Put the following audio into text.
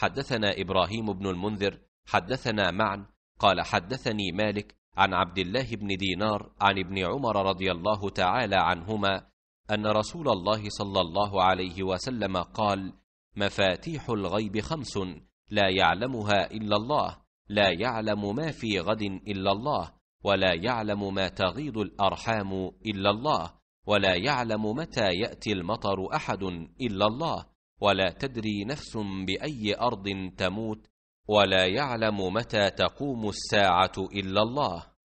حدثنا ابراهيم بن المنذر حدثنا معا قال حدثني مالك عن عبد الله بن دينار عن ابن عمر رضي الله تعالى عنهما ان رسول الله صلى الله عليه وسلم قال مفاتيح الغيب خمس لا يعلمها الا الله لا يعلم ما في غد الا الله ولا يعلم ما تغيض الارحام الا الله ولا يعلم متى ياتي المطر احد الا الله ولا تدري نفس باي ارض تموت ولا يعلم متى تقوم الساعه الا الله